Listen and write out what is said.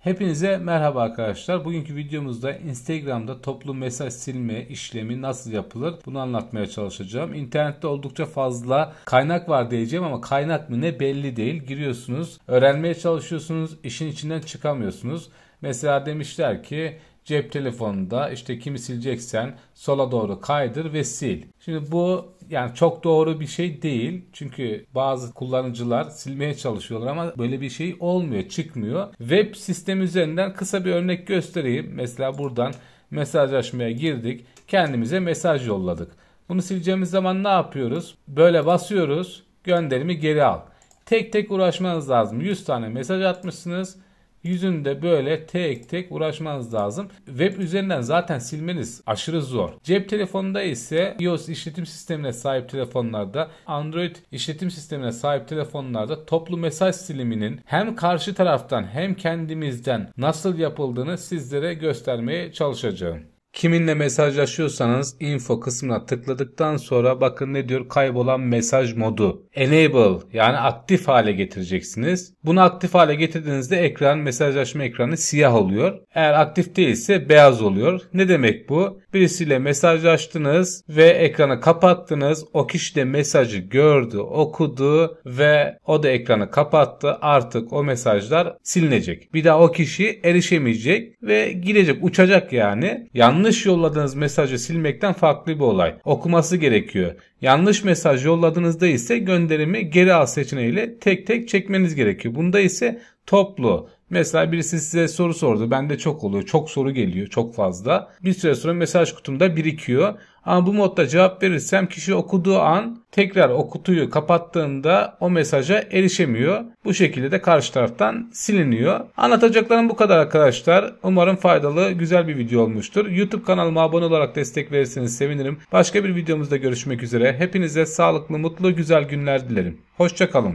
Hepinize merhaba arkadaşlar. Bugünkü videomuzda Instagram'da toplu mesaj silme işlemi nasıl yapılır bunu anlatmaya çalışacağım. İnternette oldukça fazla kaynak var diyeceğim ama kaynak mı ne belli değil. Giriyorsunuz, öğrenmeye çalışıyorsunuz, işin içinden çıkamıyorsunuz. Mesela demişler ki Cep telefonunda işte kimi sileceksen sola doğru kaydır ve sil. Şimdi bu yani çok doğru bir şey değil. Çünkü bazı kullanıcılar silmeye çalışıyorlar ama böyle bir şey olmuyor, çıkmıyor. Web sistemi üzerinden kısa bir örnek göstereyim. Mesela buradan mesajlaşmaya girdik. Kendimize mesaj yolladık. Bunu sileceğimiz zaman ne yapıyoruz? Böyle basıyoruz. Gönderimi geri al. Tek tek uğraşmanız lazım. 100 tane mesaj atmışsınız. Yüzünde böyle tek tek uğraşmanız lazım. Web üzerinden zaten silmeniz aşırı zor. Cep telefonunda ise iOS işletim sistemine sahip telefonlarda, Android işletim sistemine sahip telefonlarda toplu mesaj siliminin hem karşı taraftan hem kendimizden nasıl yapıldığını sizlere göstermeye çalışacağım. Kiminle mesajlaşıyorsanız info kısmına tıkladıktan sonra bakın ne diyor kaybolan mesaj modu. Enable yani aktif hale getireceksiniz. Bunu aktif hale getirdiğinizde ekran mesajlaşma ekranı siyah oluyor. Eğer aktif değilse beyaz oluyor. Ne demek bu? Birisiyle mesajlaştınız ve ekranı kapattınız. O kişi de mesajı gördü, okudu ve o da ekranı kapattı. Artık o mesajlar silinecek. Bir daha o kişi erişemeyecek ve gidecek, uçacak yani. Yanlış yolladığınız mesajı silmekten farklı bir olay. Okuması gerekiyor. Yanlış mesaj yolladığınızda ise gönderimi geri al seçeneğiyle tek tek çekmeniz gerekiyor. Bunda ise toplu Mesela birisi size soru sordu. Bende çok oluyor. Çok soru geliyor. Çok fazla. Bir süre sonra mesaj kutumda birikiyor. Ama bu modda cevap verirsem kişi okuduğu an tekrar o kutuyu kapattığında o mesaja erişemiyor. Bu şekilde de karşı taraftan siliniyor. Anlatacaklarım bu kadar arkadaşlar. Umarım faydalı, güzel bir video olmuştur. YouTube kanalıma abone olarak destek verirseniz sevinirim. Başka bir videomuzda görüşmek üzere. Hepinize sağlıklı, mutlu, güzel günler dilerim. Hoşçakalın.